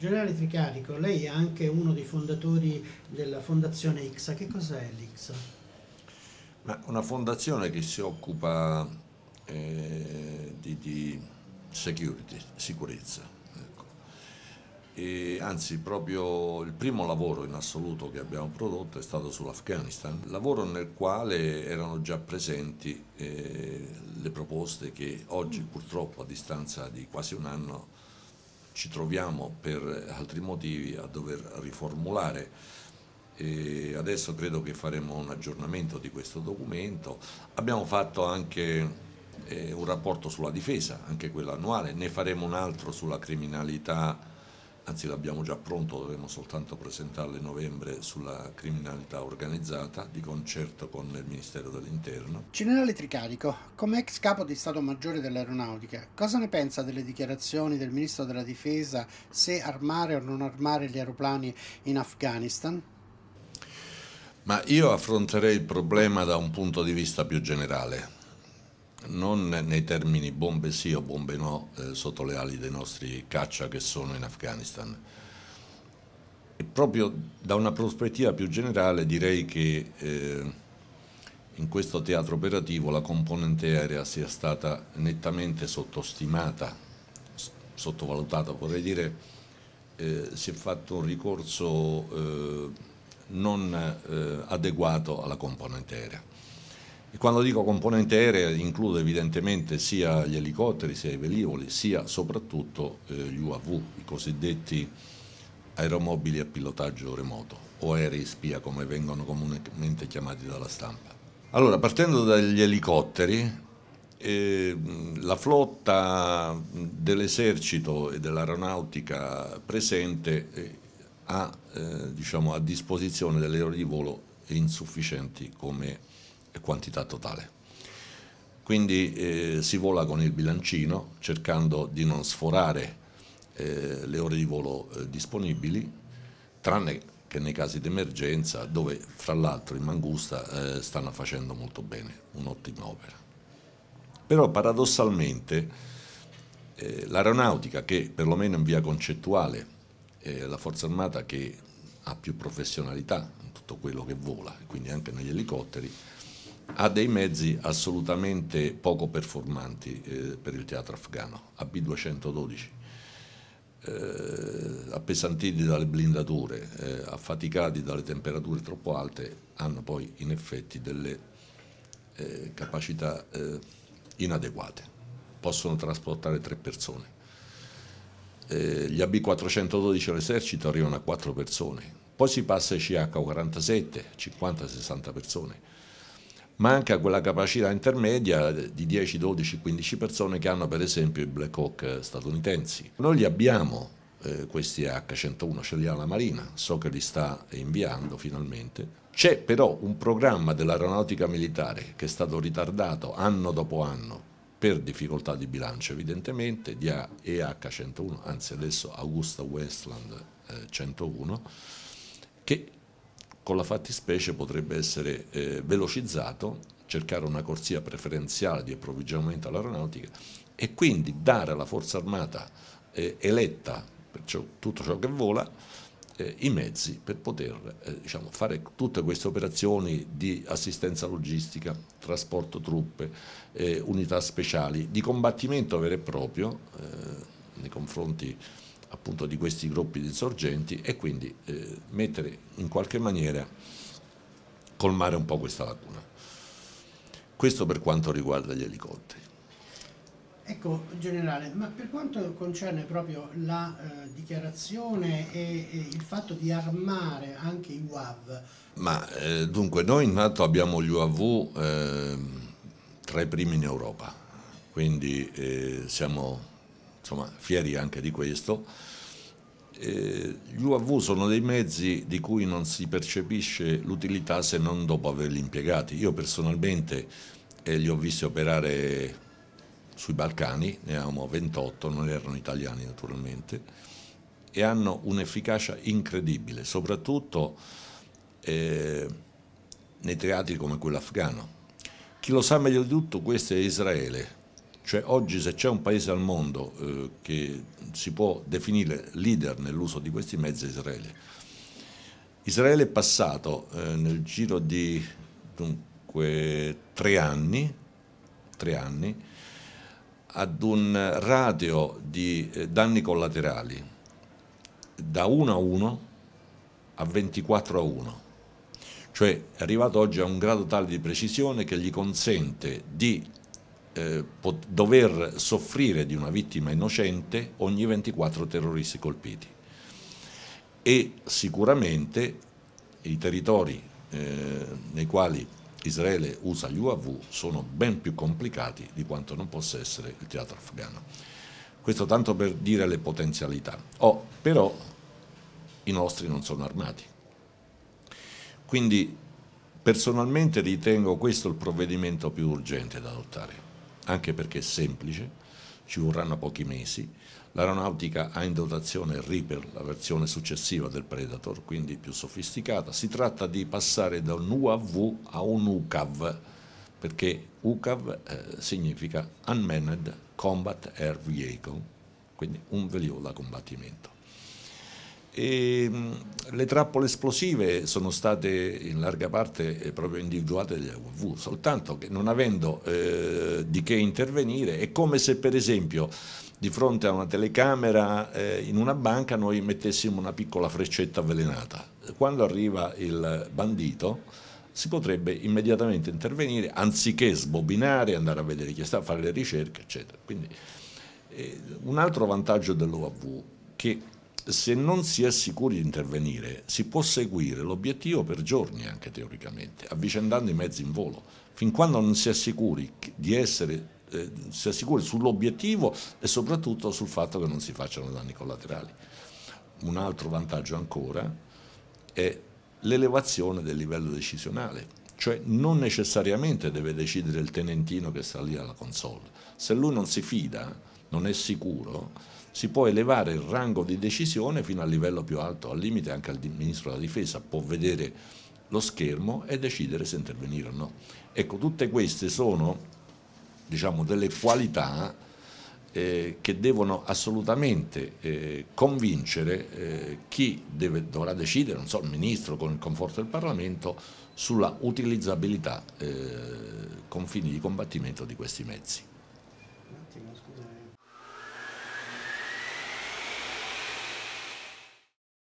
Giuliano Tricarico, lei è anche uno dei fondatori della Fondazione IXA, che cos'è l'IXA? una fondazione che si occupa eh, di, di security, sicurezza. Ecco. E, anzi, proprio il primo lavoro in assoluto che abbiamo prodotto è stato sull'Afghanistan, lavoro nel quale erano già presenti eh, le proposte che oggi purtroppo a distanza di quasi un anno ci troviamo per altri motivi a dover riformulare. E adesso credo che faremo un aggiornamento di questo documento. Abbiamo fatto anche eh, un rapporto sulla difesa, anche quello annuale, ne faremo un altro sulla criminalità anzi l'abbiamo già pronto, dovremo soltanto presentarlo a novembre sulla criminalità organizzata di concerto con il Ministero dell'Interno. Generale Tricarico, come ex capo di Stato Maggiore dell'Aeronautica, cosa ne pensa delle dichiarazioni del Ministro della Difesa se armare o non armare gli aeroplani in Afghanistan? Ma io affronterei il problema da un punto di vista più generale non nei termini bombe sì o bombe no eh, sotto le ali dei nostri caccia che sono in Afghanistan. E proprio da una prospettiva più generale direi che eh, in questo teatro operativo la componente aerea sia stata nettamente sottostimata, sottovalutata vorrei dire, eh, si è fatto un ricorso eh, non eh, adeguato alla componente aerea. E quando dico componente aerea includo evidentemente sia gli elicotteri, sia i velivoli, sia soprattutto eh, gli UAV, i cosiddetti aeromobili a pilotaggio remoto o aerei spia come vengono comunemente chiamati dalla stampa. Allora, partendo dagli elicotteri, eh, la flotta dell'esercito e dell'aeronautica presente eh, ha eh, diciamo, a disposizione delle ore di volo insufficienti come quantità totale. Quindi eh, si vola con il bilancino cercando di non sforare eh, le ore di volo eh, disponibili, tranne che nei casi di emergenza dove fra l'altro in Mangusta eh, stanno facendo molto bene, un'ottima opera. Però paradossalmente eh, l'aeronautica che perlomeno in via concettuale è la forza armata che ha più professionalità in tutto quello che vola, quindi anche negli elicotteri, ha dei mezzi assolutamente poco performanti eh, per il teatro afghano, a B212, eh, appesantiti dalle blindature, eh, affaticati dalle temperature troppo alte, hanno poi in effetti delle eh, capacità eh, inadeguate, possono trasportare tre persone. Eh, gli AB412 all'esercito arrivano a quattro persone, poi si passa ai CH47, 50-60 persone ma anche a quella capacità intermedia di 10, 12, 15 persone che hanno per esempio i Black Hawk statunitensi. Noi li abbiamo eh, questi H101, ce li ha la Marina, so che li sta inviando finalmente. C'è però un programma dell'aeronautica militare che è stato ritardato anno dopo anno per difficoltà di bilancio evidentemente, di EH101, anzi adesso Augusta Westland eh, 101, che con la fattispecie potrebbe essere eh, velocizzato, cercare una corsia preferenziale di approvvigionamento all'aeronautica e quindi dare alla forza armata eh, eletta, perciò tutto ciò che vola, eh, i mezzi per poter eh, diciamo, fare tutte queste operazioni di assistenza logistica, trasporto truppe, eh, unità speciali, di combattimento vero e proprio eh, nei confronti appunto di questi gruppi di sorgenti e quindi eh, mettere in qualche maniera colmare un po' questa lacuna. Questo per quanto riguarda gli elicotteri. Ecco, generale, ma per quanto concerne proprio la eh, dichiarazione e, e, il fatto di armare anche i UAV? Ma eh, dunque, noi in NATO abbiamo gli UAV eh, tra i primi in Europa, quindi eh, siamo insomma, fieri anche di questo. Eh, gli UAV sono dei mezzi di cui non si percepisce l'utilità se non dopo averli impiegati. Io personalmente eh, li ho visti operare sui Balcani, ne avevamo 28, non erano italiani naturalmente, e hanno un'efficacia incredibile, soprattutto eh, nei teatri come quello afghano. Chi lo sa meglio di tutto questo è Israele, cioè oggi se c'è un paese al mondo eh, che si può definire leader nell'uso di questi mezzi è Israele. Israele è passato eh, nel giro di dunque, tre, anni, tre anni ad un ratio di eh, danni collaterali da 1 a 1 a 24 a 1 cioè è arrivato oggi a un grado tale di precisione che gli consente di eh, dover soffrire di una vittima innocente ogni 24 terroristi colpiti. E sicuramente i territori eh, nei quali Israele usa gli UAV sono ben più complicati di quanto non possa essere il teatro afghano. Questo tanto per dire le potenzialità. Oh, però i nostri non sono armati. Quindi personalmente ritengo questo il provvedimento più urgente da adottare anche perché è semplice, ci vorranno pochi mesi. L'aeronautica ha in dotazione il Reaper, la versione successiva del Predator, quindi più sofisticata. Si tratta di passare da un UAV a un UCAV, perché UCAV eh, significa Unmanned Combat Air Vehicle, quindi un velivolo da combattimento. E, ehm, le trappole esplosive sono state in larga parte eh, proprio individuate dagli UAV, soltanto che non avendo eh, di che intervenire è come se per esempio di fronte a una telecamera eh, in una banca noi mettessimo una piccola freccetta avvelenata. Quando arriva il bandito si potrebbe immediatamente intervenire anziché sbobinare, andare a vedere chi sta, fare le ricerche, eccetera. Quindi, eh, un altro vantaggio dell'OAV che se non si è sicuri di intervenire, si può seguire l'obiettivo per giorni anche teoricamente, avvicendando i mezzi in volo. Fin quando non si è sicuri di essere eh, si è sicuri sull'obiettivo e soprattutto sul fatto che non si facciano danni collaterali. Un altro vantaggio ancora è l'elevazione del livello decisionale, cioè non necessariamente deve decidere il tenentino che sta lì alla console. Se lui non si fida, non è sicuro, si può elevare il rango di decisione fino al livello più alto, al limite anche il ministro della difesa può vedere lo schermo e decidere se intervenire o no. Ecco, tutte queste sono diciamo, delle qualità eh, che devono assolutamente eh, convincere eh, chi deve, dovrà decidere, non so, il ministro con il conforto del Parlamento, sulla utilizzabilità eh, con fini di combattimento di questi mezzi.